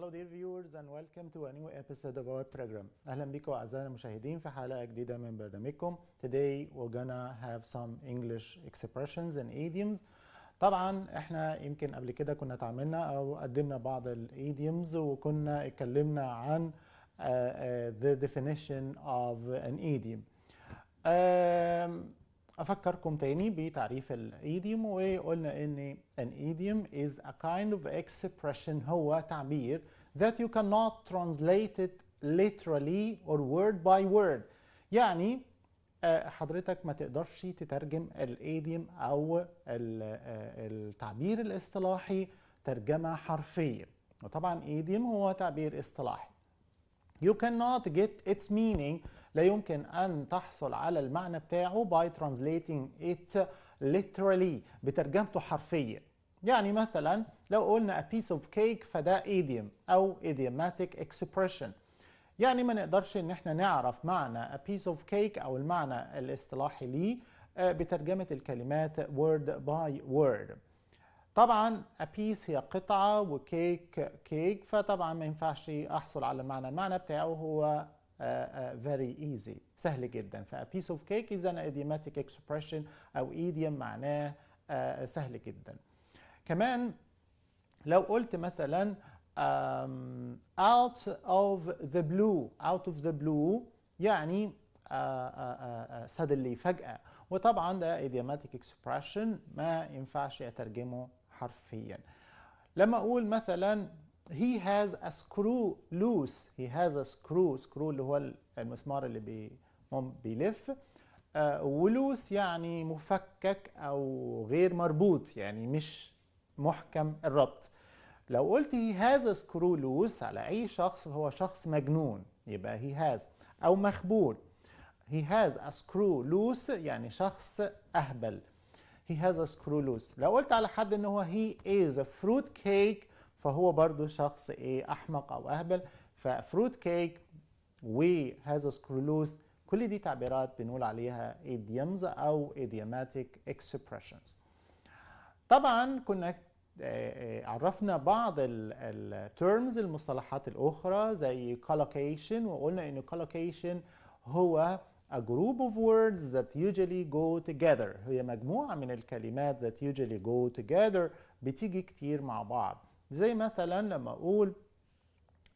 Hello dear viewers and welcome to a new episode of our program. أهلا بكم أعزائنا المشاهدين في حلقة جديدة من برنامجكم. Today we're gonna have some English expressions and idioms. طبعا احنا يمكن قبل كده كنا تعاملنا او قدمنا بعض الايديومز وكنا اتكلمنا عن uh, uh, the definition of an idiom. Um, افكركم تاني بتعريف الايديوم وقلنا ان an idiom is a kind of expression هو تعبير that you cannot translate it literally or word by word يعني آه، حضرتك ما تقدرش تترجم الايديوم او آه، التعبير الاصطلاحي ترجمه حرفيه وطبعا ايديوم هو تعبير اصطلاحي you cannot get its meaning لا يمكن أن تحصل على المعنى بتاعه by translating it literally بترجمته حرفيا يعني مثلا لو قلنا a piece of cake فده idiom أو idiomatic expression يعني ما نقدرش ان احنا نعرف معنى a piece of cake او المعنى الاصطلاحي ليه آه، بترجمة الكلمات word by word طبعا a piece هي قطعة وكيك كيك فطبعا ما ينفعش احصل على المعنى المعنى بتاعه هو very easy سهل جدا ف a piece of cake is an idiomatic expression أو idiom معناه سهل جدا كمان لو قلت مثلا um, out of the blue out of the blue يعني uh, uh, uh, suddenly فجأة وطبعا ده idiomatic expression ما ينفعش أترجمه حرفيا لما أقول مثلا he has a screw loose he has a screw screw اللي هو المسمار اللي بي بيلف آه، ولوس يعني مفكك او غير مربوط يعني مش محكم الربط لو قلت he has a screw loose على اي شخص هو شخص مجنون يبقى he has او مخبول he has a screw loose يعني شخص اهبل he has a screw loose لو قلت على حد ان هو he is a fruit cake فهو برضو شخص ايه احمق او اهبل ففروت كيك وهذا سكرولوز كل دي تعبيرات بنقول عليها ايديمز او idiomatic اكسبريشنز طبعا كنا آه، آه، عرفنا بعض الترمز المصطلحات الاخرى زي collocation وقلنا ان collocation هو a group of words that usually go together هي مجموعه من الكلمات that usually go together بتيجي كتير مع بعض زي مثلا لما أقول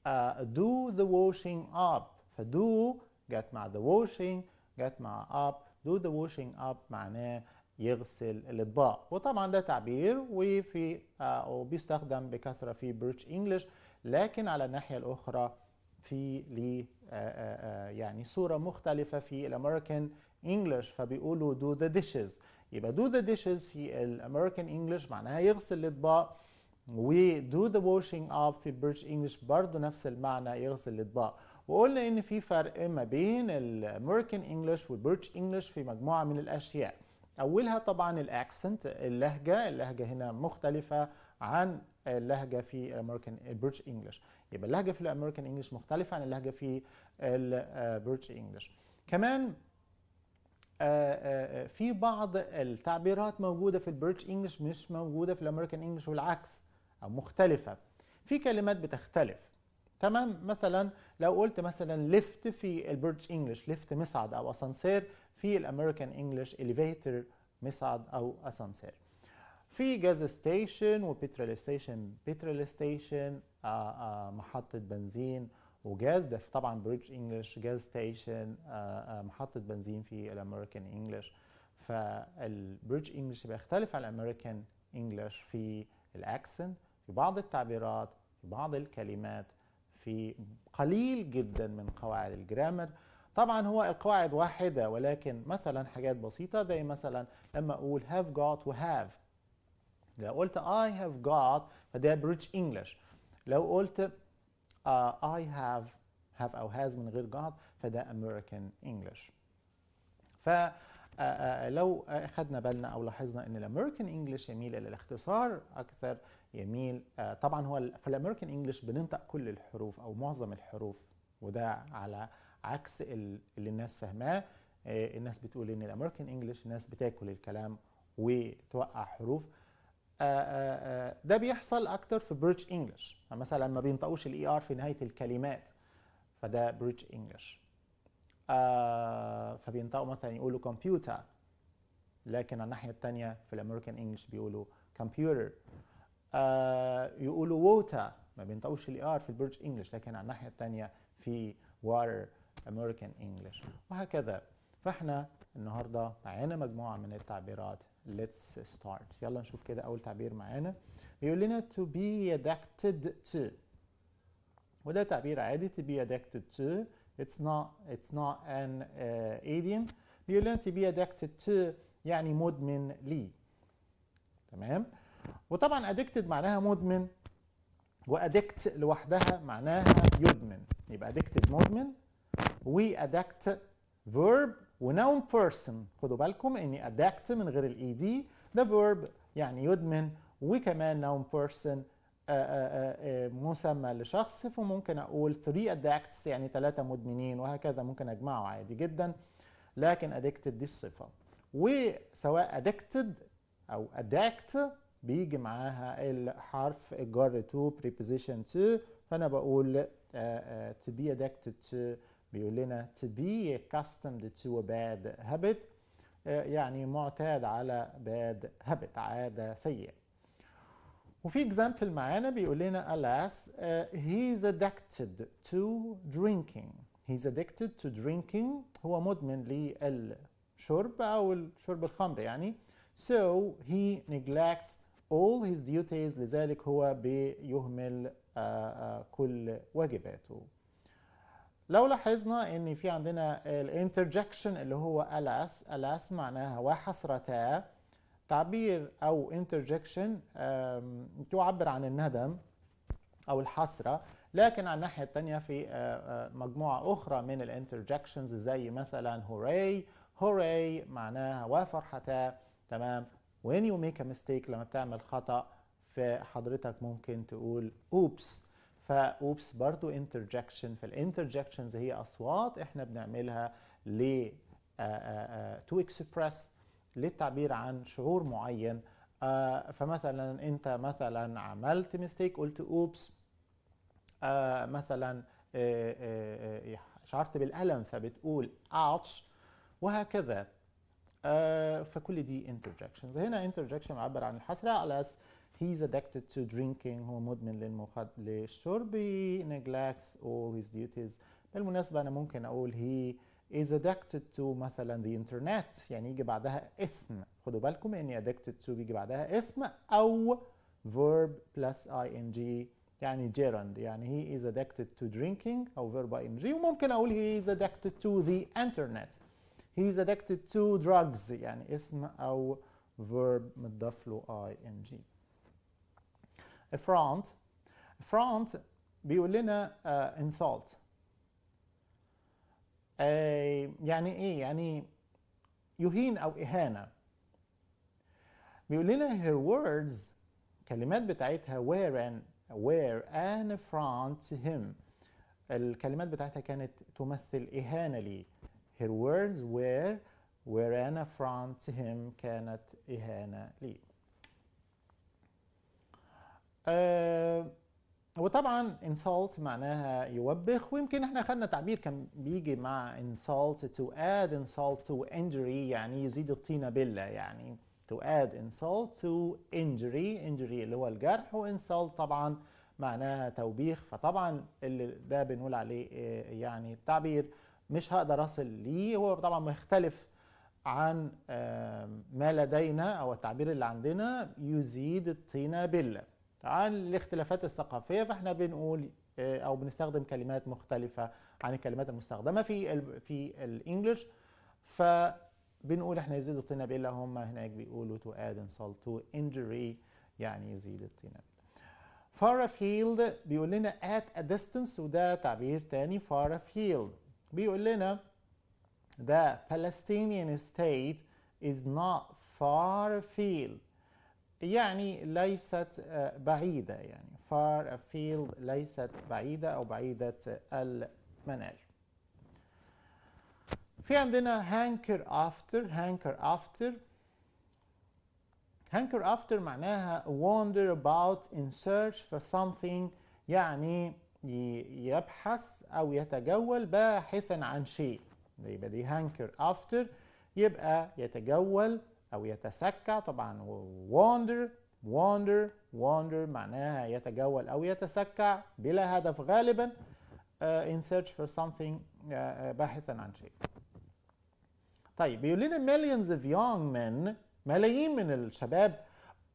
uh, do the washing up فدو جت مع the washing جت مع up do the washing up معناه يغسل الأطباق وطبعا ده تعبير وفي uh, وبيستخدم بكثرة في بريتش انجلش لكن على الناحية الأخرى في ليه آه، يعني صورة مختلفة في الامريكان انجلش فبيقولوا do the dishes يبقى do the dishes في الامريكان انجلش معناها يغسل الاطباق دو ذا washing اب في البرج انجلش برضه نفس المعنى يغسل الاطباق وقلنا ان في فرق ما بين الامريكان انجلش والبريتش انجلش في مجموعه من الاشياء اولها طبعا الاكسنت اللهجه اللهجه هنا مختلفه عن اللهجه في الامريكان البريتش انجلش يبقى اللهجه في الامريكان انجلش مختلفه عن اللهجه في البريتش انجلش كمان آه، آه، آه، في بعض التعبيرات موجوده في البريتش انجلش مش موجوده في الامريكان انجلش والعكس أو مختلفة في كلمات بتختلف تمام مثلا لو قلت مثلا ليفت في البرج انجلش ليفت مصعد او اسانسير في الامريكان انجلش اليفيتر مصعد او اسانسير في جاز ستيشن وبترول ستيشن بترول ستيشن محطه بنزين وجاز ده طبعا بريدج انجلش جاز ستيشن محطه بنزين في الامريكان انجلش فالبريدج انجلش بيختلف عن الامريكان انجلش في الاكسنت في بعض التعبيرات في بعض الكلمات في قليل جدا من قواعد الجرامر طبعا هو القواعد واحدة ولكن مثلا حاجات بسيطة زي مثلا لما أقول have got و have لو قلت I have got فده بريتش English لو قلت uh, I have have أو has من غير got فده American English ف آه، آه، آه، لو اخذنا بالنا او لاحظنا ان الامريكان انجلش يميل الى الاختصار اكثر يميل طبعا هو في الامريكان انجلش بننطق كل الحروف او معظم الحروف وده على عكس اللي الناس فاهماه الناس بتقول ان الامريكان انجلش الناس بتاكل الكلام وتوقع حروف ده بيحصل اكتر في بريتش يعني انجلش مثلا ما بينطقوش الاي ار e في نهايه الكلمات فده بريتش انجلش آه، فبينطقوا مثلا يقولوا كمبيوتر لكن على الناحيه الثانيه في الامريكان انجلش بيقولوا كمبيوتر آه، يقولوا ووتر ما بينطقوش الار e في البرج انجلش لكن على الناحيه الثانيه في واتر امريكان انجلش وهكذا فاحنا النهارده معانا مجموعه من التعبيرات let's start يلا نشوف كده اول تعبير معانا بيقول لنا to be adapted to وده تعبير عادي to be adapted to It's not, it's not an uh, idiom. You learn to be addicted to يعني مدمن لي. تمام؟ وطبعا addicted معناها مدمن وادكت لوحدها معناها يدمن يبقى addicted مدمن addict verb noun person خدوا بالكم اني addict من غير الاي دي ده verb يعني يدمن وكمان noun person آه، آه، آه، مسمى لشخص فممكن اقول 3 ادكتس يعني ثلاثه مدمنين وهكذا ممكن اجمعه عادي جدا لكن ادكتد دي الصفه وسواء ادكتد او ادكت بيجي معاها الحرف الجر تو preposition تو فانا بقول to be addicted to بيقول لنا to be accustomed to a bad habit يعني معتاد على bad habit عادة سيئة وفي اكزامبل معانا بيقول لنا alas uh, he's addicted to drinking he's addicted to drinking هو مدمن للشرب او الشرب الخمر يعني so he neglects all his duties لذلك هو بيهمل uh, uh, كل واجباته لو لاحظنا ان في عندنا الانترجكشن اللي هو alas alas معناها وحسرتاه تعبير أو انترجكشن تعبر عن الندم أو الحسرة لكن على الناحية الثانية في آه، آه، مجموعة أخرى من الانترجكشنز زي مثلا هوراي هوراي معناها وفرحتا تمام وين يو ميك ا ميستيك لما بتعمل خطأ فحضرتك ممكن تقول اوبس فاوبس برضو انترجكشن فالانترجكشنز هي أصوات احنا بنعملها ل تو آه، اكسبريس للتعبير عن شعور معين آه، فمثلا انت مثلا عملت ميستيك قلت اوبس آه، مثلا آه، شعرت بالالم فبتقول اوتش وهكذا فكل دي interjections هنا interjection معبر عن الحسرة على أس he's addicted to drinking هو مدمن للمخد... للشرب neglects all his duties بالمناسبة أنا ممكن أقول he is addicted to مثلا the internet يعني يجي بعدها اسم خدوا بالكم ان addicted to بيجي بعدها اسم او verb plus ing يعني gerund يعني he is addicted to drinking او verb ing وممكن اقول he is addicted to the internet he is addicted to drugs يعني اسم او verb متضاف له ing affront affront بيقول لنا uh, insult آه، يعني ايه يعني يهين او اهانه بيقول لنا her words كلمات بتاعتها where and where and front to him الكلمات بتاعتها كانت تمثل اهانه لي her words were where and affront to him كانت اهانه لي آه وطبعا insult معناها يوبخ ويمكن احنا خدنا تعبير كان بيجي مع insult to add insult to injury يعني يزيد الطينة بلة يعني to add insult to injury injury اللي هو الجرح وinsult طبعا معناها توبيخ فطبعا اللي ده بنقول عليه آه، يعني التعبير مش هقدر اصل ليه هو طبعا مختلف عن آه، ما لدينا او التعبير اللي عندنا يزيد الطينة بلة عن الاختلافات الثقافية فاحنا بنقول آه، او بنستخدم كلمات مختلفة عن الكلمات المستخدمة في الـ في الانجليش فبنقول احنا يزيد الطينة بإلا هم هناك بيقولوا to add insult to injury يعني يزيد الطينة far afield بيقول لنا at a distance وده تعبير تاني far afield بيقول لنا the Palestinian state is not far afield يعني ليست آه، بعيدة يعني far afield ليست بعيدة أو بعيدة المنال في عندنا hanker after hanker after hanker after معناها wander about in search for something يعني يبحث أو يتجول باحثا عن شيء يبقى دي hanker after يبقى يتجول أو يتسكع طبعا wander wander wander معناها يتجول أو يتسكع بلا هدف غالبا in search for something باحثا عن شيء طيب بيقول لنا millions of young men ملايين من الشباب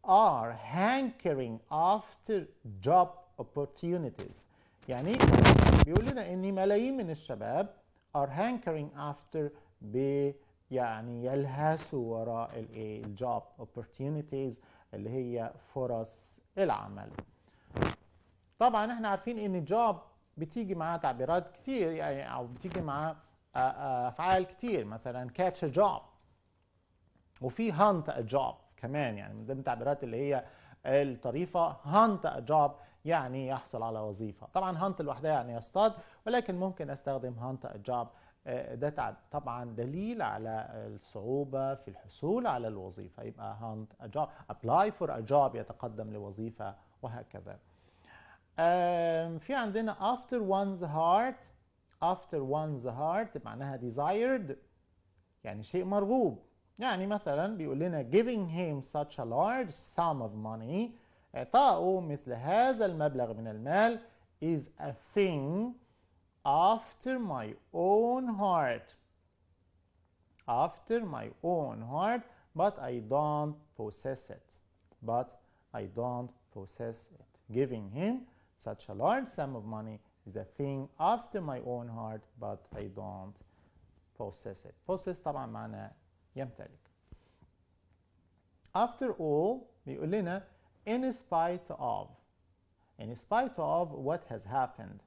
are hankering after job opportunities يعني بيقول لنا ان ملايين من الشباب are hankering after ب يعني يلهثوا وراء الايه الجوب اوبورتيونيتيز اللي هي فرص العمل طبعا احنا عارفين ان الجوب بتيجي معاه تعبيرات كتير يعني او بتيجي معاه آه، آه، افعال كتير مثلا كاتش جوب وفي هانت جوب كمان يعني من ضمن التعبيرات اللي هي الطريفه هانت جوب يعني يحصل على وظيفه طبعا هانت لوحدها يعني يصطاد ولكن ممكن استخدم هانت جوب آه، ده طبعا دليل على الصعوبة في الحصول على الوظيفة يبقى hunt a job apply for a job يتقدم لوظيفة وهكذا في عندنا after one's heart after one's heart معناها desired يعني شيء مرغوب يعني مثلا بيقول لنا giving him such a large sum of money إعطاؤه مثل هذا المبلغ من المال is a thing after my own heart after my own heart but I don't possess it but I don't possess it giving him such a large sum of money is a thing after my own heart but I don't possess it possess طبعا معنى يمتلك after all بيقول لنا in spite of in spite of what has happened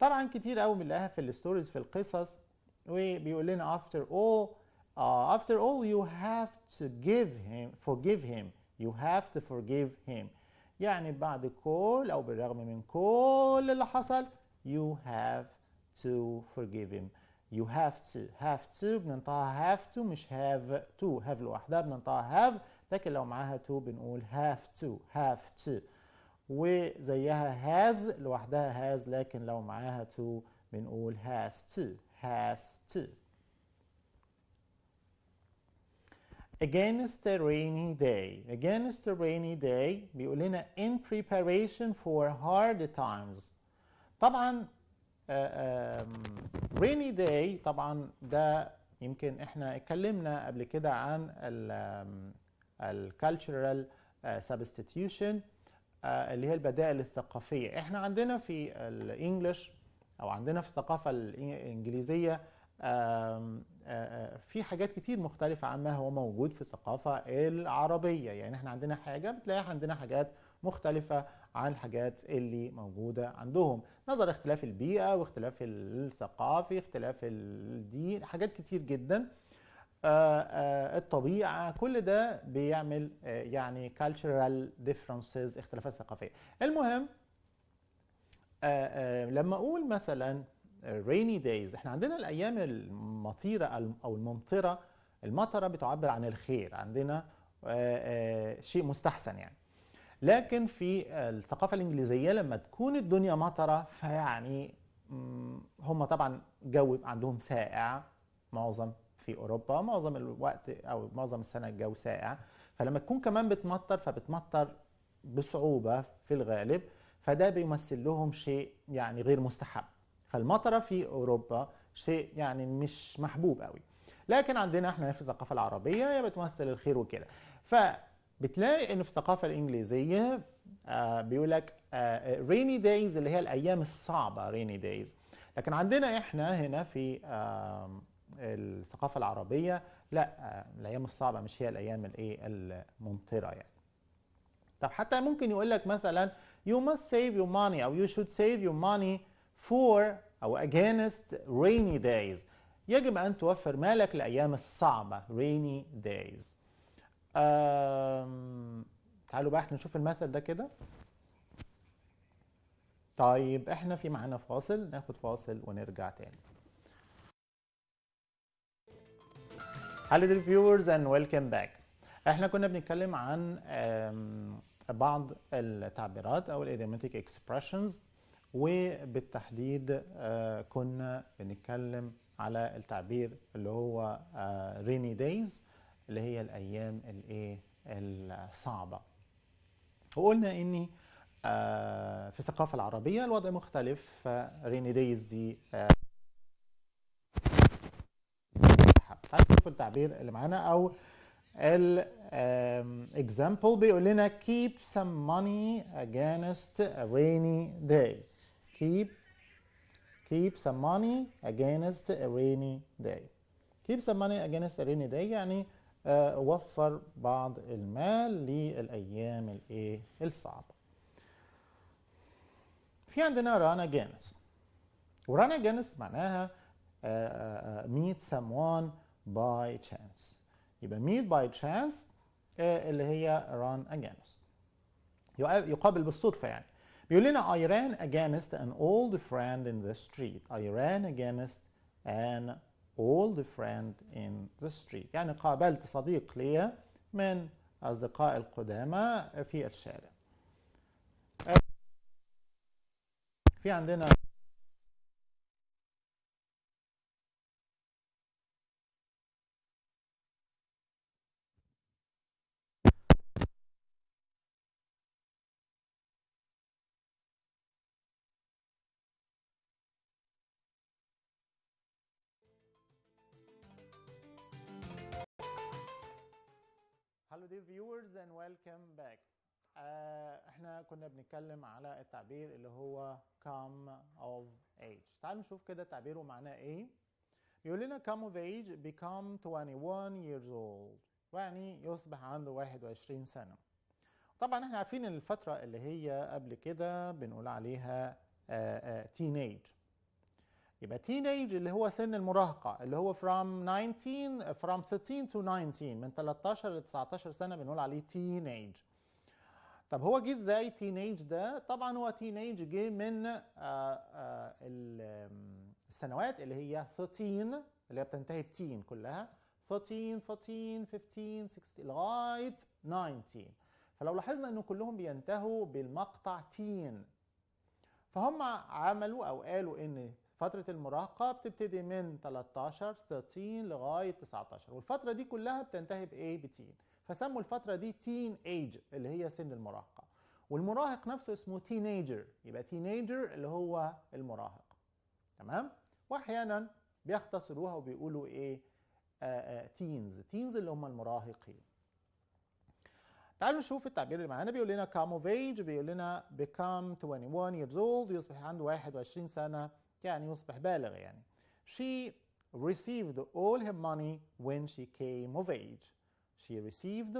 طبعا كتير قوي بنلاقيها في الستوريز في القصص وبيقول لنا after all uh, after all you have to give him forgive him you have to forgive him يعني بعد كل او بالرغم من كل اللي حصل you have to forgive him you have to have to بننطقها have to مش have to have لوحدها بننطقها have لكن لو معاها to بنقول have to have to وزيها has لوحدها has لكن لو معاها to بنقول has to has to against a rainy day against a rainy day بيقول لنا in preparation for hard times طبعا uh, um, rainy day طبعا ده يمكن احنا اتكلمنا قبل كده عن cultural uh, substitution آه، اللي هي البدائل الثقافية احنا عندنا في الانجليش او عندنا في الثقافة الانجليزية آه، آه، في حاجات كتير مختلفة عما هو موجود في الثقافة العربية يعني احنا عندنا حاجة بتلاقيها عندنا حاجات مختلفة عن الحاجات اللي موجودة عندهم نظر اختلاف البيئة واختلاف الثقافي اختلاف الدين حاجات كتير جدا آه، آه، الطبيعه كل ده بيعمل آه، يعني cultural differences اختلافات ثقافيه المهم لما اقول مثلا rainy days احنا عندنا الايام المطيره او الممطره المطره بتعبر عن الخير عندنا شيء مستحسن يعني لكن في الثقافه الانجليزيه لما تكون الدنيا مطره فيعني هم طبعا جو عندهم ساقع معظم في اوروبا معظم الوقت او معظم السنه الجو ساقع فلما تكون كمان بتمطر فبتمطر بصعوبه في الغالب فده بيمثل لهم شيء يعني غير مستحب فالمطره في اوروبا شيء يعني مش محبوب قوي لكن عندنا احنا في الثقافه العربيه هي بتمثل الخير وكده فبتلاقي ان في الثقافه الانجليزيه آه، بيقول لك ريني آه، دايز اللي هي الايام الصعبه ريني دايز لكن عندنا احنا هنا في آه الثقافه العربيه لا الايام الصعبه مش هي الايام الايه الممطره يعني طب حتى ممكن يقول لك مثلا you must save your money او you should save your money for او against rainy days يجب ان توفر مالك لايام الصعبه rainy days أم... تعالوا بقى احنا نشوف المثل ده كده طيب احنا في معانا فاصل ناخد فاصل ونرجع تاني هلا دي الفيورز اند ويلكم باك احنا كنا بنتكلم عن بعض التعبيرات او الايديوماتيك اكسبريشنز وبالتحديد آه، كنا بنتكلم على التعبير اللي هو ريني آه، دايز اللي هي الايام الايه الصعبه وقلنا ان آه، في الثقافه العربيه الوضع مختلف فريني دايز دي شوف التعبير اللي معانا او الاكزامبل بيقول لنا keep some money against a rainy day keep keep some money against a rainy day keep some money against a rainy day يعني وفر بعض المال للأيام الايه الصعبة في عندنا رانا جينس ورانا جينس معناها meet someone by chance يبقى meet by chance اللي هي run against يقابل بالصدفة يعني بيقول لنا I ran against an old friend in the street I ran against an old friend in the street يعني قابلت صديق لي من أصدقاء القدامى في الشارع في عندنا الو دي فيورز اند ويلكم باك احنا كنا بنتكلم على التعبير اللي هو كام اوف ايج تعالوا نشوف كده تعبيره معناه ايه بيقول لنا كام اوف ايج بيكام 21 years old يعني يصبح عنده 21 سنة طبعا احنا عارفين الفترة اللي هي قبل كده بنقول عليها تينيج آه، آه، يبقى تينيج اللي هو سن المراهقة اللي هو from 19 from 13 to 19 من 13 ل 19 سنة بنقول عليه تينيج طب هو جه ازاي تينيج ده؟ طبعا هو تينيج جه من آه، آه، السنوات اللي هي 13 اللي هي بتنتهي بتين كلها 13 14 15 16 لغايه 19 فلو لاحظنا انه كلهم بينتهوا بالمقطع تين فهم عملوا او قالوا ان فترة المراهقة بتبتدي من 13 30 لغاية 19 والفترة دي كلها بتنتهي بإيه؟ بتين فسموا الفترة دي تين ايج اللي هي سن المراهقة والمراهق نفسه اسمه تينيجر يبقى تينيجر اللي هو المراهق تمام؟ وأحيانا بيختصروها وبيقولوا إيه؟ آآ آآ تينز تينز اللي هم المراهقين تعالوا نشوف التعبير اللي معانا بيقول لنا come of age بيقول لنا become 21 years old يصبح عنده 21 سنة يعني يصبح بالغ يعني she received all her money when she came of age she received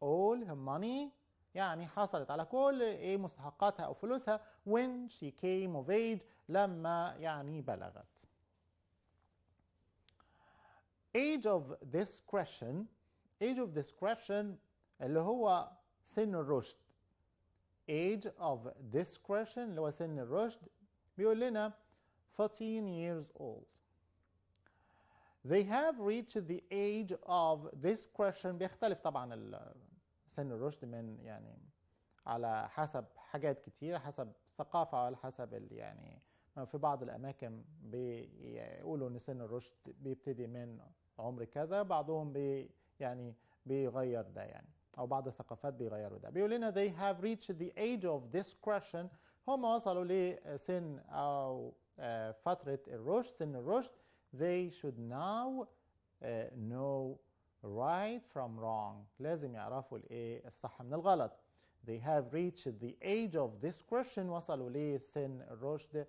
all her money يعني حصلت على كل ايه مستحقاتها او فلوسها when she came of age لما يعني بلغت age of discretion age of discretion اللي هو سن الرشد age of discretion اللي هو سن الرشد بيقول لنا 13 years old. They have reached the age of discretion بيختلف طبعا سن الرشد من يعني على حسب حاجات كتير حسب الثقافة على حسب يعني في بعض الأماكن بيقولوا إن سن الرشد بيبتدي من عمر كذا بعضهم بي يعني بيغير ده يعني أو بعض الثقافات بيغيروا ده بيقول لنا they have reached the age of discretion هم وصلوا لسن أو فترة الرشد سن الرشد they should now know right from wrong لازم يعرفوا الايه الصح من الغلط they have reached the age of discretion وصلوا لسن الرشد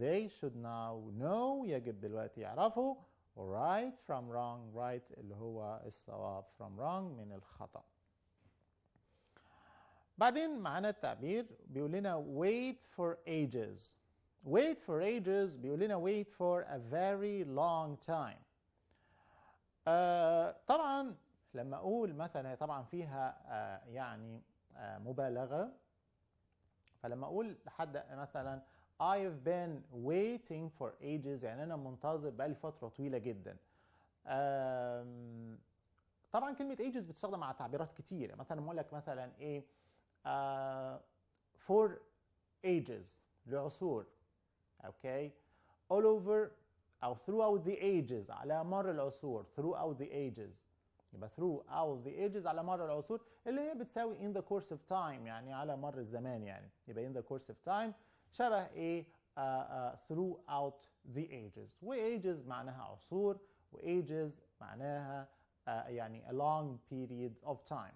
they should now know يجب دلوقتي يعرفوا right from wrong right اللي هو الصواب from wrong من الخطأ بعدين معانا التعبير بيقول لنا wait for ages wait for ages بيقول لنا wait for a very long time آه طبعا لما اقول مثلا طبعا فيها آه يعني آه مبالغه فلما اقول لحد مثلا I have been waiting for ages يعني انا منتظر بقالي فتره طويله جدا طبعا كلمه ages بتستخدم مع تعبيرات كتير مثلا بقول لك مثلا ايه آه، for ages لعصور okay all over أو throughout the ages على مر العصور throughout the ages يبقى throughout the ages على مر العصور اللي هي بتساوي in the course of time يعني على مر الزمان يعني يبقى in the course of time شبه ايه uh, uh, throughout the ages و ages معناها عصور و ages معناها uh, يعني a long period of time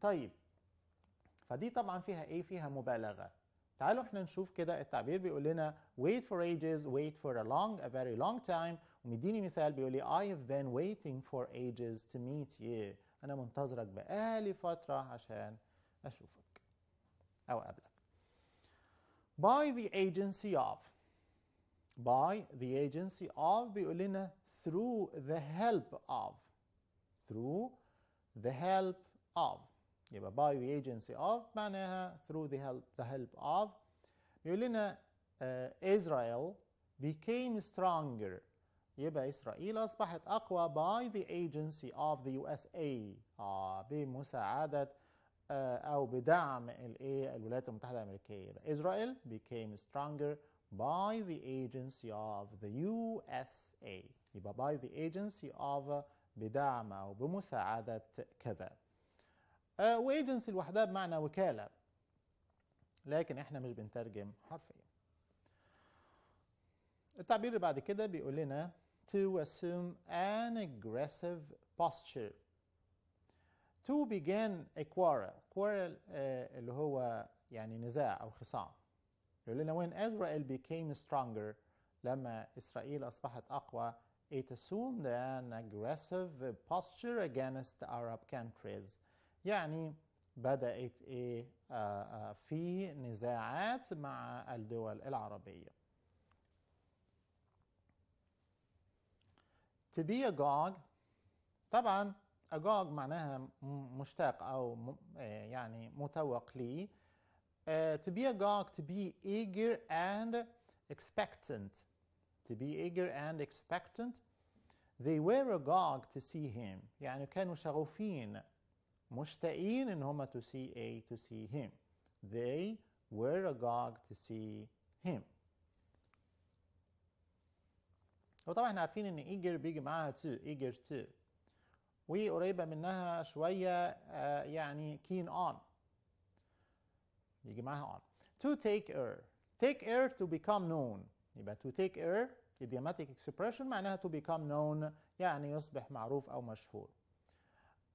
طيب فدي طبعا فيها ايه فيها مبالغه تعالوا احنا نشوف كده التعبير بيقول لنا wait for ages, wait for a long, a very long time ومديني مثال بيقول لي I have been waiting for ages to meet you أنا منتظرك بقالي فترة عشان أشوفك أو قبلك by the agency of by the agency of بيقول لنا through the help of through the help of يبقى by the agency of معناها through the help, the help of بيقول لنا uh, Israel became stronger يبقى إسرائيل أصبحت أقوى by the agency of the USA آه بمساعدة أو بدعم الولايات المتحدة الأمريكية إسرائيل became stronger by the agency of the USA يبقى by the agency of بدعم أو بمساعدة كذا وايجنسي لوحدها بمعنى وكاله لكن احنا مش بنترجم حرفيا التعبير اللي بعد كده بيقول لنا to assume an aggressive posture to begin a quarrel quarrel uh, اللي هو يعني نزاع او خصام يقول لنا when Israel became stronger لما إسرائيل أصبحت أقوى it assumed an aggressive posture against Arab countries يعني بدأت إيه في نزاعات مع الدول العربية to be a gog طبعا a gog معناها مشتاق أو يعني متوق لي to be a gog to be eager and expectant to be eager and expectant they were a gog to see him يعني كانوا شغوفين مشتاقين ان هما to see A to see him they were agog to see him وطبعا احنا عارفين ان ايجر بيجي معاها تو ايجر تو وقريبه منها شويه آه يعني keen on يجي معاها on to take air take air to become known يبقى to take air idiomatic expression معناها to become known يعني يصبح معروف او مشهور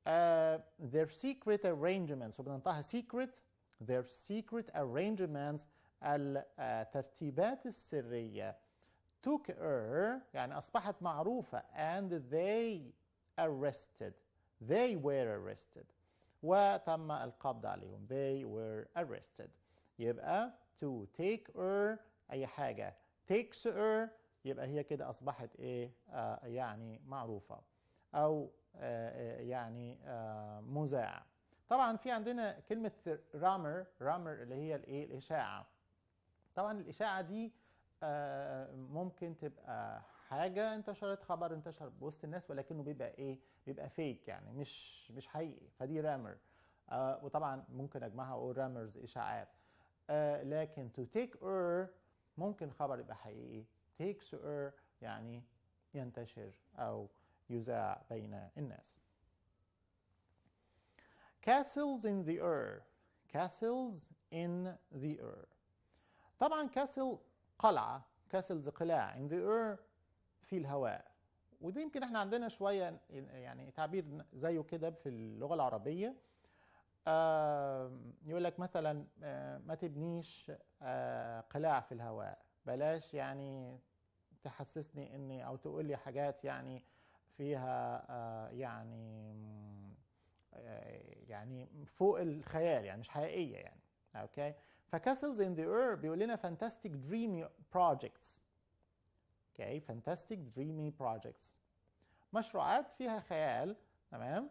their secret arrangements وبننطقها secret their secret arrangements الترتيبات السرية took her يعني أصبحت معروفة and they arrested they were arrested وتم القبض عليهم they were arrested يبقى to take her أي حاجة takes her يبقى هي كده أصبحت إيه آه يعني معروفة أو آه، آه، يعني آه، مذاع طبعا في عندنا كلمة رامر رامر اللي هي الايه الإشاعة طبعا الإشاعة دي ممكن تبقى حاجة انتشرت خبر انتشر بوسط الناس ولكنه بيبقى ايه بيبقى فيك يعني مش مش حقيقي فدي رامر وطبعا ممكن اجمعها واقول رامرز اشاعات لكن تو تيك اور ممكن خبر يبقى حقيقي تيكس اور er يعني ينتشر او يذاع بين الناس castles in the air castles in the air طبعا كاسل قلعة castles قلاع in the air في الهواء وده يمكن احنا عندنا شوية يعني تعبير زيه كده في اللغة العربية يقول لك مثلا آه، ما تبنيش آه، قلاع في الهواء بلاش يعني تحسسني اني او تقول لي حاجات يعني فيها آه، يعني آه، يعني فوق الخيال يعني مش حقيقيه يعني اوكي فكاسلز ان ذا اير بيقول لنا فانتاستيك دريمي بروجكتس اوكي فانتاستيك دريمي بروجكتس مشروعات فيها خيال تمام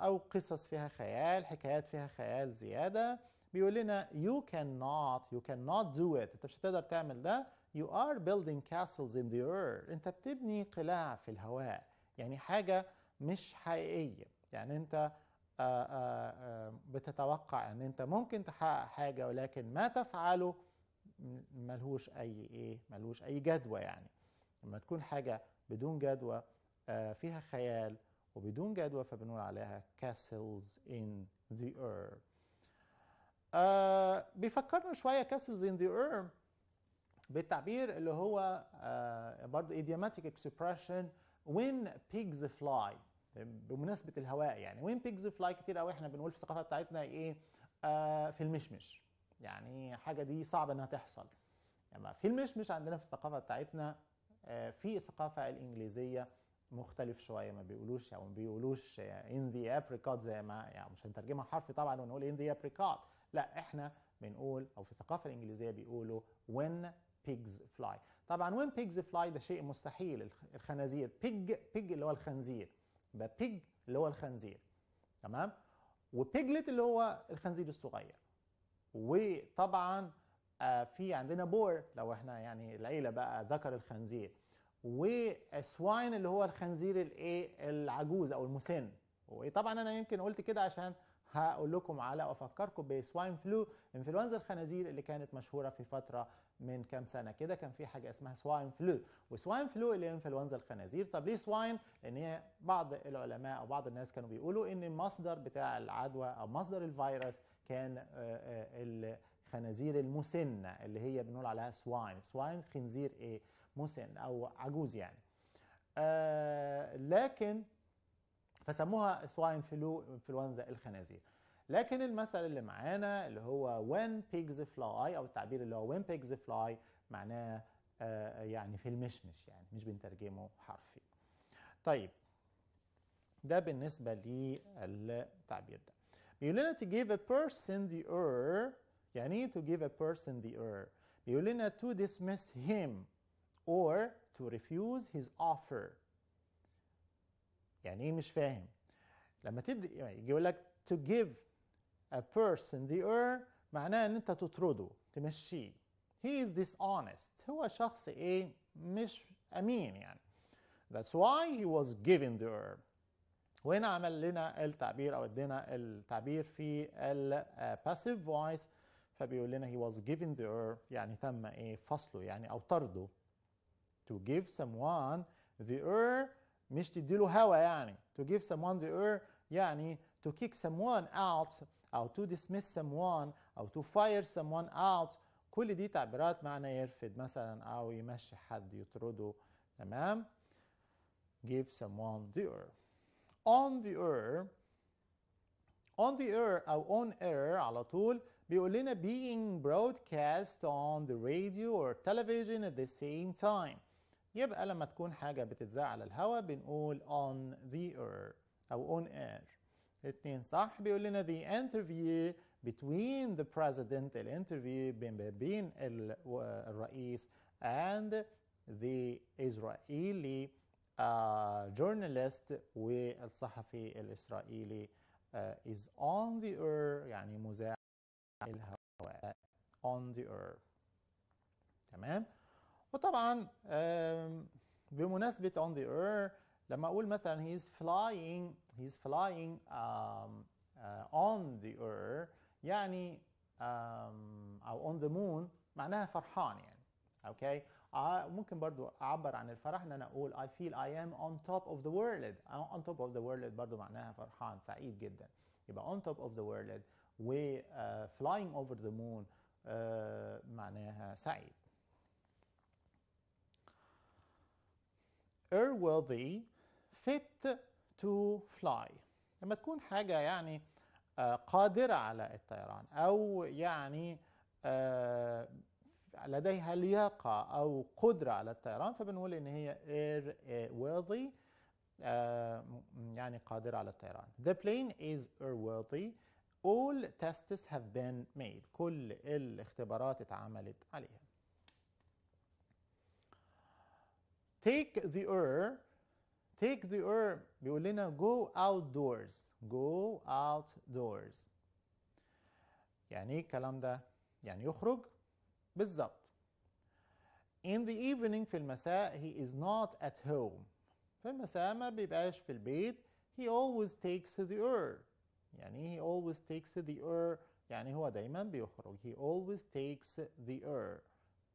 او قصص فيها خيال حكايات فيها خيال زياده بيقول لنا you cannot you cannot do it انت مش هتقدر تعمل ده you are building castles in the air انت بتبني قلاع في الهواء يعني حاجة مش حقيقية يعني انت آه، آه، آه، بتتوقع ان انت ممكن تحقق حاجة ولكن ما تفعله ملهوش اي ايه ملهوش اي جدوى يعني لما تكون حاجة بدون جدوى فيها خيال وبدون جدوى فبنقول عليها castles in the air آه بيفكرنا شوية castles in the air بالتعبير اللي هو آه، برضه idiomatic expression when pigs fly بمناسبه الهواء يعني وين pigs fly كتير قوي احنا بنقول في الثقافه بتاعتنا ايه آه في المشمش يعني حاجه دي صعب انها تحصل يعني في المشمش عندنا في الثقافه بتاعتنا آه في الثقافه الانجليزيه مختلف شويه ما بيقولوش او ما بيقولوش ان ذا apricot زي ما يعني مش هنترجمها حرفي طبعا ونقول ان ذا apricot لا احنا بنقول او في الثقافه الانجليزيه بيقولوا when pigs fly طبعا وين pigs fly ده شيء مستحيل الخنازير pig pig اللي هو الخنزير يبقى pig اللي هو الخنزير تمام وبيجلت اللي هو الخنزير الصغير وطبعا آه، في عندنا بور لو احنا يعني العيله بقى ذكر الخنزير وسواين اللي هو الخنزير الايه العجوز او المسن وطبعا انا يمكن قلت كده عشان هقول لكم على وافكركم بسواين فلو انفلونزا الخنازير اللي كانت مشهوره في فتره من كام سنه كده كان في حاجه اسمها سواين فلو وسواين فلو اللي هي انفلونزا الخنازير طب ليه سواين لان هي بعض العلماء او بعض الناس كانوا بيقولوا ان المصدر بتاع العدوى او مصدر الفيروس كان آه، آه، الخنازير المسنه اللي هي بنقول عليها سواين سواين خنزير ايه مسن او عجوز يعني آه لكن فسموها سواين فلو انفلونزا الخنازير لكن المثل اللي معانا اللي هو when pigs fly او التعبير اللي هو when pigs fly معناه آه يعني في المشمش يعني مش بنترجمه حرفي طيب ده بالنسبة للتعبير ده بيقول لنا to give a person the ear يعني ايه to give a person the ear بيقول لنا to dismiss him or to refuse his offer يعني ايه مش فاهم لما تدي يعني يجي يقول لك to give a person the ear معناه ان انت تطرده تمشيه he is dishonest هو شخص ايه مش امين يعني that's why he was given the ear وهنا عمل لنا التعبير او ادينا التعبير في الباسيف فويس فبيقول لنا he was given the ear يعني تم ايه فصله يعني او طرده to give someone the ear مش تديله هوا يعني to give someone the air يعني to kick someone out أو to dismiss someone أو to fire someone out كل دي تعبيرات معنى يرفد مثلا أو يمشي حد يطرده تمام give someone the air on the air on the air أو on air على طول بيقول لنا being broadcast on the radio or television at the same time يبقى لما تكون حاجة بتتذاع على الهواء بنقول on the air أو on air الاثنين صح بيقول لنا the interview between the president الانترفيو بين بين الرئيس and the Israeli uh, journalist والصحفي الإسرائيلي uh, is on the air يعني مذاع الهواء on the air تمام وطبعا بمناسبة on the air لما أقول مثلا he is flying he is flying um, uh, on the air يعني um, أو on the moon معناها فرحان يعني أوكي ممكن برضو أعبر عن الفرح إن أنا أقول I feel I am on top of the world on top of the world برضو معناها فرحان سعيد جدا يبقى on top of the world و uh, flying over the moon uh, معناها سعيد airworthy fit to fly لما تكون حاجة يعني آه، قادرة على الطيران أو يعني آه، لديها لياقة أو قدرة على الطيران فبنقول إن هي air آه، يعني قادرة على الطيران. The plane is airworthy. All tests have been made. كل الاختبارات اتعملت عليها. take the air take the air بيقول لنا go outdoors go outdoors يعني ايه الكلام ده يعني يخرج بالظبط in the evening في المساء he is not at home في المساء ما بيبقاش في البيت he always takes the air يعني he always takes the air يعني هو دايما بيخرج he always takes the air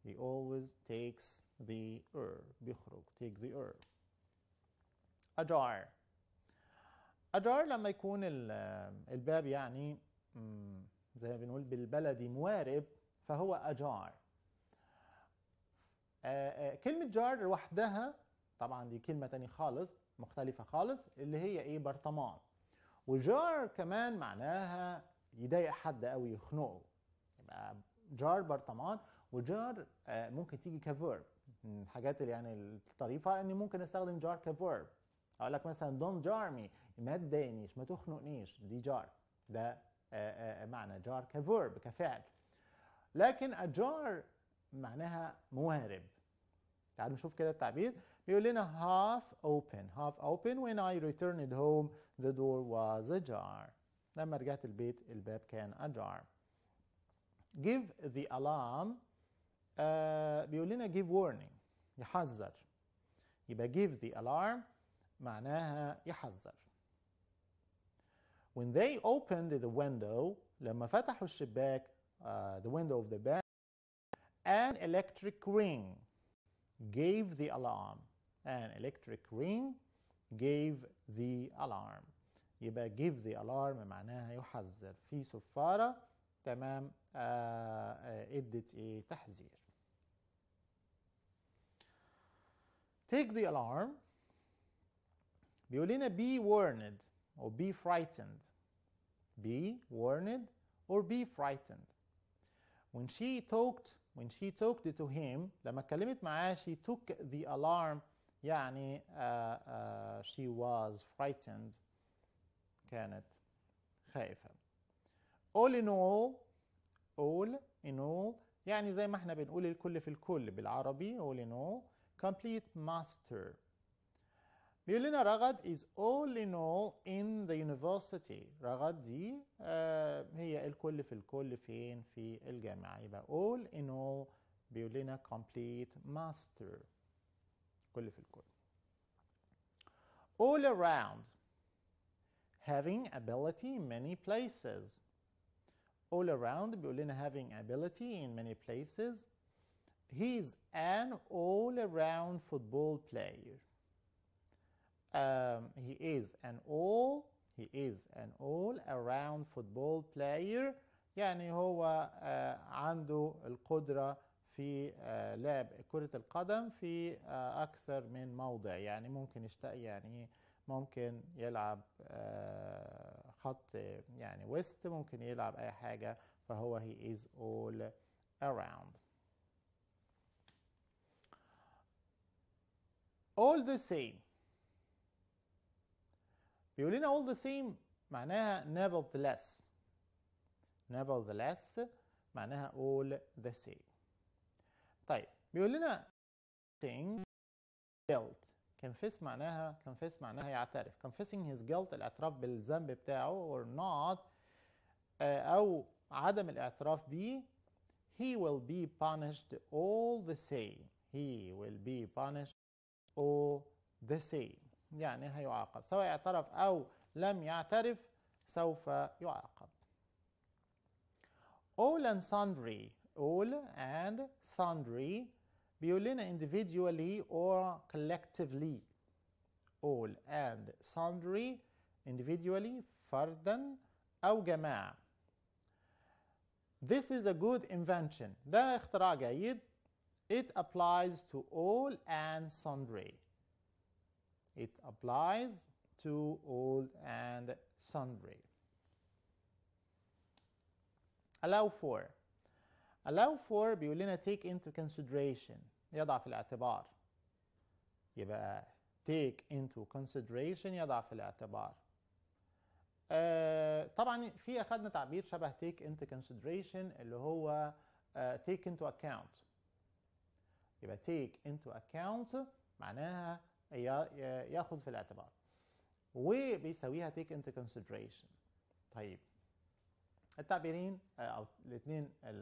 he always takes the er بيخرج take the er A ajar لما يكون الباب يعني زي ما بنقول بالبلدي موارب فهو ajar آه، آه، كلمة جار لوحدها طبعا دي كلمة تانية خالص مختلفة خالص اللي هي ايه برطمان وجار كمان معناها يضايق حد قوي يخنقه يبقى جار برطمان وجار آه، ممكن تيجي كفيرب من الحاجات اللي يعني الطريفه اني ممكن استخدم جار كفيرب اقول لك مثلا دون جار مي ما تضايقنيش ما تخنقنيش دي جار ده آه، آه، معنى جار كفيرب كفعل لكن الجار معناها موارب تعالوا نشوف كده التعبير بيقول لنا half open half open when I returned home the door was ajar لما رجعت البيت الباب كان ajar give the alarm بيقول لنا give warning يحذر يبقى give the alarm معناها يحذر when they opened the window لما فتحوا الشباك uh, the window of the bed an electric ring gave the alarm an electric ring gave the alarm يبقى give the alarm معناها يحذر في صفارة تمام آه ادت ايه تحذير take the alarm بيقول be warned or be frightened be warned or be frightened when she talked when she talked to him لما اتكلمت معاه she took the alarm يعني uh, uh, she was frightened كانت خايفة all in all all in all يعني زي ما احنا بنقول الكل في الكل بالعربي all in all complete master. Mevlana Ragad is all in all in the university Ragad, دي هي الكل في الكل فين في الجامعة يبقى all in all بيقول complete master كل في الكل all around having ability in many places all around بيقول لنا having ability in many places he is an all-around football player. Um, he is an all he is an all-around football player يعني هو عنده القدرة في لعب كرة القدم في أكثر من موضع يعني ممكن يشتق يعني ممكن يلعب خط يعني ويست ممكن يلعب أي حاجة فهو he is all around all the same بيقول لنا all the same معناها nevertheless nevertheless معناها all the same طيب بيقول لنا thing guilt confess معناها confess معناها يعترف confessing his guilt الاعتراف بالذنب بتاعه or not او عدم الاعتراف بيه he will be punished all the same he will be punished or the same يعني هيعاقب سواء اعترف أو لم يعترف سوف يعاقب all and sundry all and sundry بيقول لنا individually or collectively all and sundry individually فردا أو جماعة This is a good invention ده اختراع جيد It applies to all and sundry. It applies to all and sundry. Allow for allow for بيقول لنا take into consideration يضع في الاعتبار يبقى take into consideration يضع في الاعتبار Uh, طبعا في اخذنا تعبير شبه take into consideration اللي هو take into account يبقى take into account معناها ياخذ في الاعتبار وبيساويها take into consideration طيب التعبيرين آه، او الاثنين آه،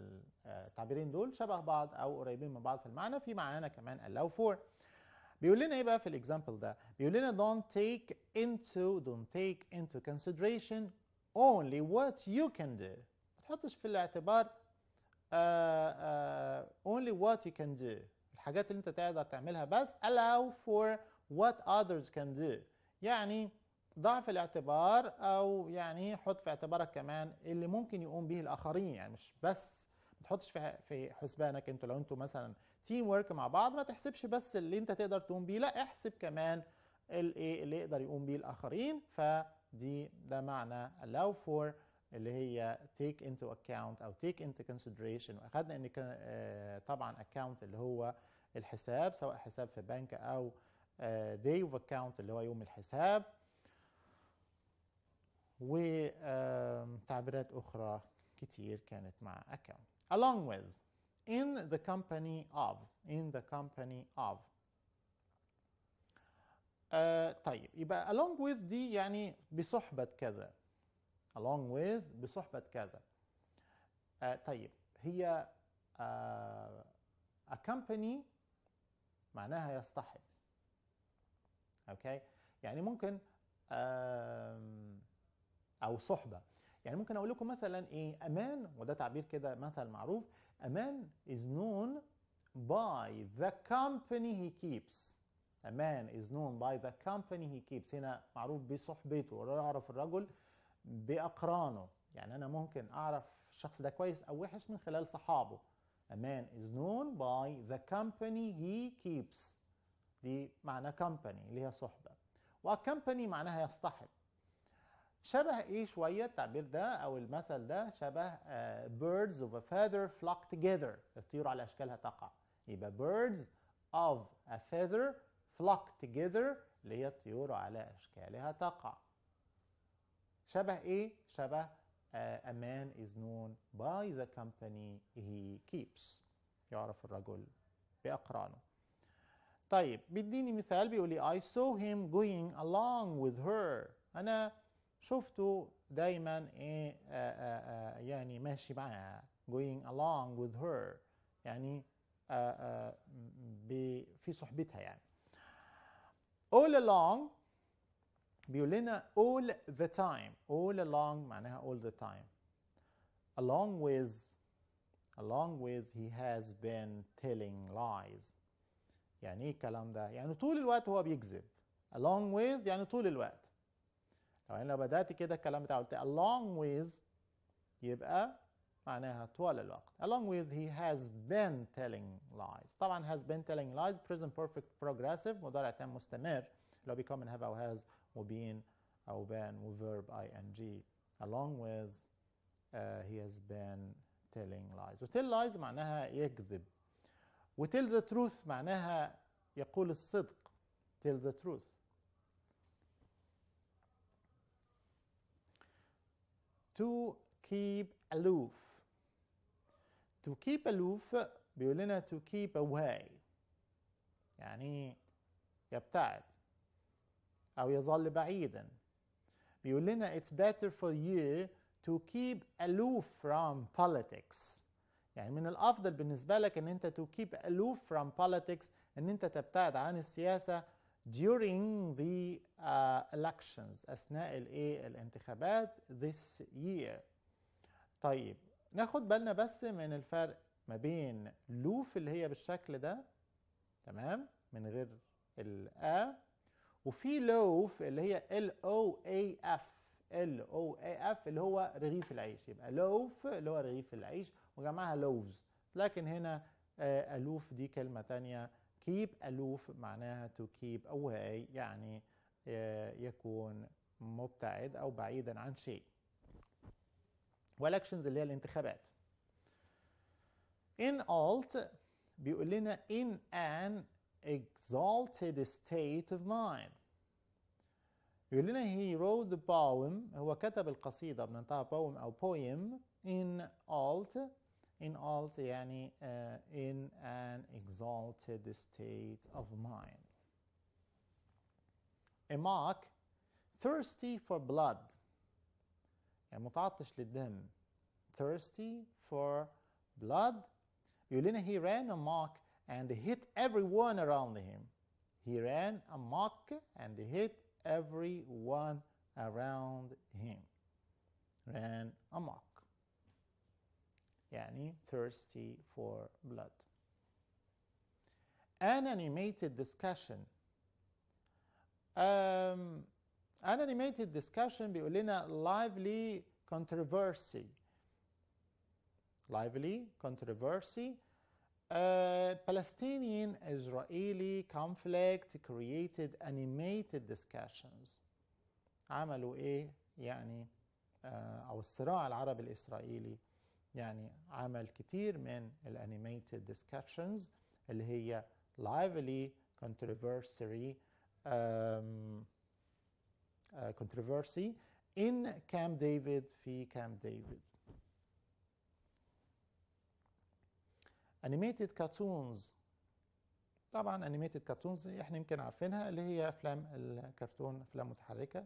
التعبيرين دول شبه بعض او قريبين من بعض في المعنى في معنى كمان allow for بيقول لنا ايه بقى في الاكزامبل ده بيقول لنا don't take into don't take into consideration only what you can do ما تحطش في الاعتبار uh, uh, only what you can do الحاجات اللي انت تقدر تعملها بس allow for what others can do يعني ضع في الاعتبار او يعني حط في اعتبارك كمان اللي ممكن يقوم به الاخرين يعني مش بس ما تحطش في حسبانك انتوا لو انتوا مثلا تيم ورك مع بعض ما تحسبش بس اللي انت تقدر تقوم بيه لا احسب كمان الايه اللي يقدر يقوم بيه الاخرين فدي ده معنى allow for اللي هي take into account او take into consideration واخدنا ان آه، طبعا account اللي هو الحساب سواء حساب في بنك او داي اوف اكاونت اللي هو يوم الحساب وتعبيرات اخرى كتير كانت مع account along with in the company of in the company of Uh, طيب يبقى along with دي يعني بصحبة كذا along with بصحبة كذا uh, طيب هي uh, a company معناها يصطحب اوكي يعني ممكن او صحبه يعني ممكن اقول لكم مثلا ايه امان وده تعبير كده مثل معروف امان is known by the company he keeps a man is known by the company he keeps هنا معروف بصحبته يعرف الرجل بأقرانه يعني أنا ممكن أعرف الشخص ده كويس أو وحش من خلال صحابه A man is known by the company he keeps دي معنى company اللي هي صحبة وcompany معناها يصطحب شبه ايه شوية التعبير ده او المثل ده شبه uh, birds of a feather flock together الطيور على اشكالها تقع يبقى birds of a feather flock together اللي هي الطيور على اشكالها تقع شبه ايه شبه a man is known by the company he keeps يعرف الرجل بأقرانه طيب بيديني مثال بيقول لي I saw him going along with her أنا شفته دايما إيه آآ آه، آآ آه، آه، يعني ماشي معاها going along with her يعني آآ في صحبتها يعني all along بيقول لنا all the time all along معناها all the time along with along with he has been telling lies يعني ايه الكلام ده يعني طول الوقت هو بيكذب along with يعني طول الوقت لو انا لو بدات كده الكلام بتاعه قلت along with يبقى معناها طول الوقت along with he has been telling lies طبعا has been telling lies present perfect progressive مضارع تام مستمر لو بيكون من have او has مبين أو been with verb ing along with uh, he has been telling lies وتell lies معناها يكذب وتell the truth معناها يقول الصدق tell the truth to keep aloof to keep aloof بيقول لنا to keep away يعني يبتعد أو يظل بعيدا بيقول لنا it's better for you to keep aloof from politics يعني من الأفضل بالنسبة لك أن أنت to keep aloof from politics أن أنت تبتعد عن السياسة during the uh, elections أثناء الإيه الانتخابات this year طيب ناخد بالنا بس من الفرق ما بين لوف اللي هي بالشكل ده تمام من غير الآ وفي لوف اللي هي ال او اي اف ال او اي اف اللي هو رغيف العيش يبقى لوف اللي هو رغيف العيش وجمعها لوفز لكن هنا آه، الوف دي كلمه ثانيه كيب الوف معناها تو كيب اواي يعني آه، يكون مبتعد او بعيدا عن شيء والاكشنز اللي هي الانتخابات ان alt بيقول لنا ان ان exalted state of mind يقول لنا he wrote the poem هو كتب القصيدة بننطقها poem أو poem in alt in alt يعني uh, in an exalted state of mind a mark thirsty for blood يعني متعطش للدم thirsty for blood يقول لنا he ran a mark and hit everyone around him. He ran amok and hit everyone around him. Ran amok. Yani thirsty for blood. An animated discussion. Um, an animated discussion بيقول لنا lively controversy lively controversy uh, Palestinian Israeli conflict created animated discussions عملوا ايه يعني uh, او الصراع العربي الاسرائيلي يعني عمل كتير من الانيميتد discussions اللي هي lively controversy um, uh, controversy in Camp David في Camp David انيميتد كاتونز طبعا انيميتد كاتونز احنا يمكن عارفينها اللي هي افلام الكرتون افلام متحركه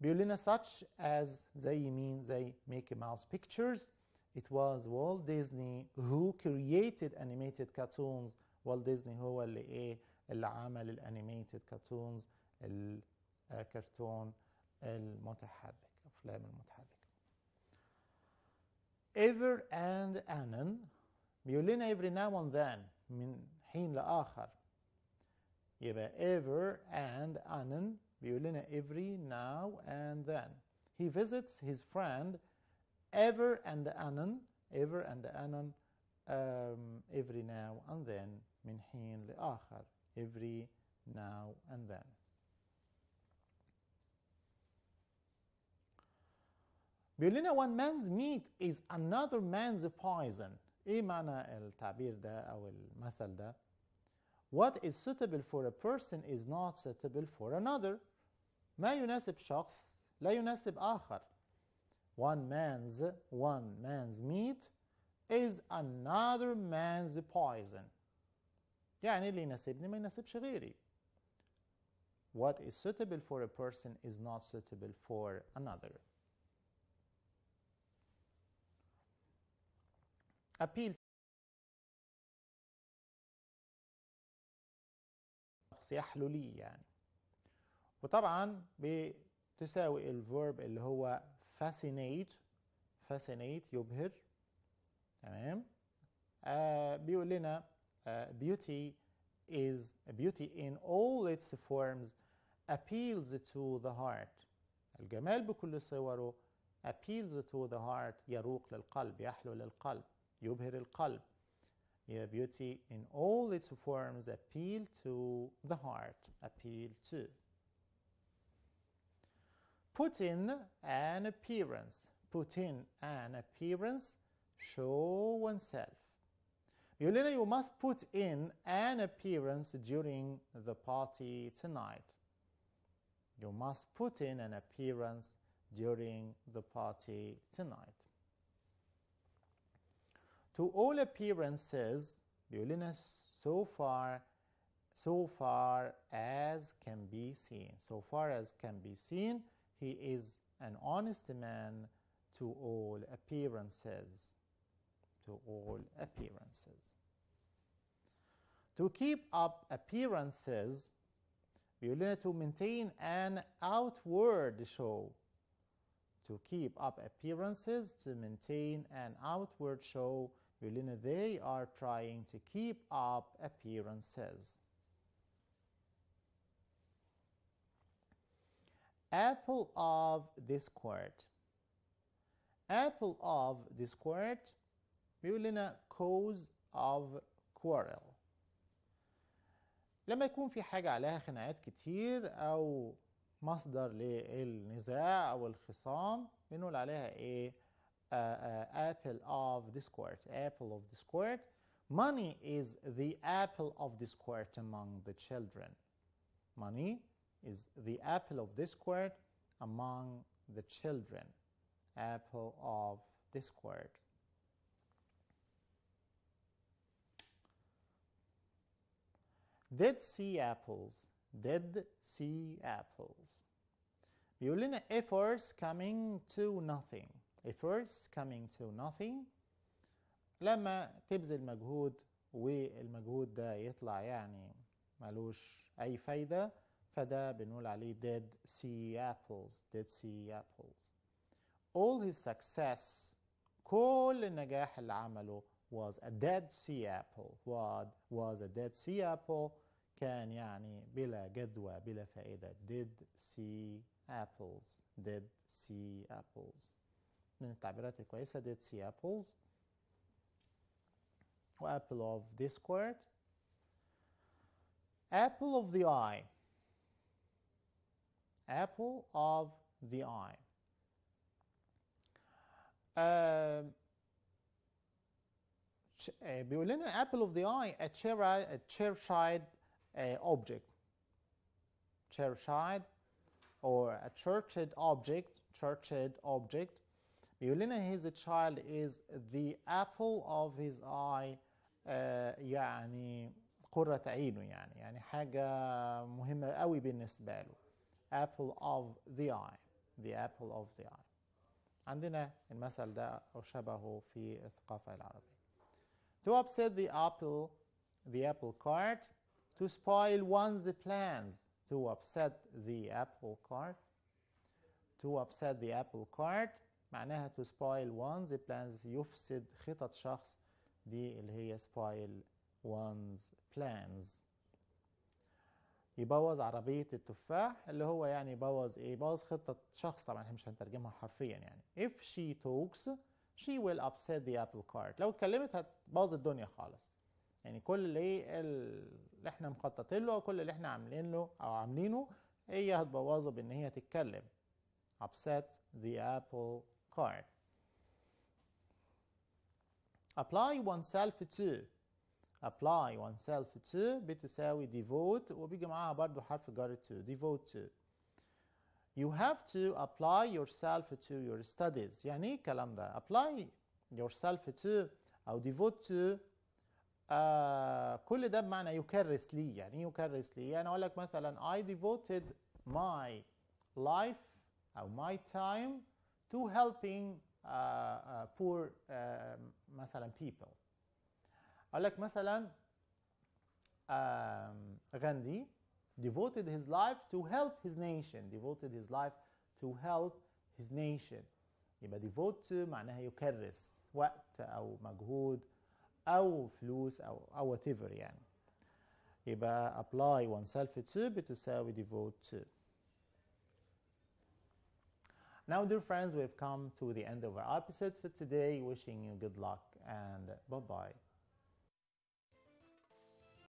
بيقول لنا such as زي مين زي ميكي ماوس pictures it was Walt Disney who created animated cartoons والت ديزني هو اللي ايه اللي عمل الانيميتد كرتونز الكرتون المتحرك افلام المتحرك ايفر اند انن Miyulina every now and then, min hin لآخر. يبقى ever and anan Miyulina every now and then. He visits his friend ever and anan, ever and anan, um, every now and then, min hin لآخر. Every now and then. Berliner one man's meat is another man's poison. ايه معنى التعبير ده او المثل ده what is suitable for a person is not suitable for another ما يناسب شخص لا يناسب آخر one man's one man's meat is another man's poison يعني اللي يناسبني ما يناسبش غيري what is suitable for a person is not suitable for another أبيل شخص يحلو لي يعني وطبعا بتساوي الفيرب اللي هو fascinate fascinate يبهر تمام آه بيقول لنا آه beauty is beauty in all its forms appeals to the heart الجمال بكل صوره appeals to the heart يروق للقلب يحلو للقلب يبهر القلب Yeah, beauty in all its forms appeal to the heart, appeal to. Put in an appearance, put in an appearance, show oneself. you must put in an appearance during the party tonight. You must put in an appearance during the party tonight. To all appearances, Biolinus so far so far as can be seen. So far as can be seen, he is an honest man to all appearances. To all appearances. To keep up appearances, Violina to maintain an outward show. To keep up appearances, to maintain an outward show Yelena, they are trying to keep up appearances. Apple of this court. Apple of discord بيقول لنا cause of quarrel. لما يكون في حاجة عليها خناقات كتير أو مصدر للنزاع أو الخصام بنقول عليها إيه؟ Uh, uh, apple of this court, apple of this court. Money is the apple of this court among the children. Money is the apple of this court among the children. Apple of this court. Dead sea apples. Dead sea apples. Violina efforts coming to nothing efforts coming to nothing لما تبذل مجهود والمجهود ده يطلع يعني ملوش أي فايدة فده بنقول عليه dead sea apples dead sea apples all his success كل النجاح اللي عمله was a dead sea apple what was a dead sea apple كان يعني بلا جدوى بلا فائدة dead sea apples dead sea apples من التعبيرات الكويسة did see apples و apple of this court. apple of the eye apple of the eye uh, بيقول لنا apple of the eye a church-eyed uh, object church-eyed or a churched object churched object Yulina, his child is the apple of his eye يعني uh, قرة عينه يعني يعني حاجة مهمة قوي بالنسبة له apple of the eye the apple of the eye عندنا المثل ده أو شبهه في الثقافة العربية to upset the apple the apple cart to spoil one's plans to upset the apple cart to upset the apple cart معناها to spoil one's plans يفسد خطط شخص دي اللي هي spoil one's plans يبوظ عربية التفاح اللي هو يعني يبوظ ايه يبوظ خطة شخص طبعا احنا مش هنترجمها حرفيا يعني if she talks she will upset the apple cart لو اتكلمت هتبوظ الدنيا خالص يعني كل اللي اللي احنا مخططين له كل اللي احنا عاملين له او عاملينه هي هتبوظه بان هي تتكلم upset the apple card. Apply oneself to apply oneself to بتساوي devote وبيجي معاها برضو حرف جر to devote to you have to apply yourself to your studies يعني ايه الكلام ده apply yourself to او devote to آه كل ده بمعنى يكرس لي يعني ايه يكرس لي يعني اقول لك مثلا I devoted my life او my time to helping uh, uh, poor مثلا um, people قال لك مثلا Gandhi devoted his life to help his nation devoted his life to help his nation يبقى devote معناها يكرس وقت أو مجهود أو فلوس أو أو whatever يعني يبقى apply oneself to بتساوي devote to now, dear friends, we've come to the end of our episode for today. Wishing you good luck and bye bye.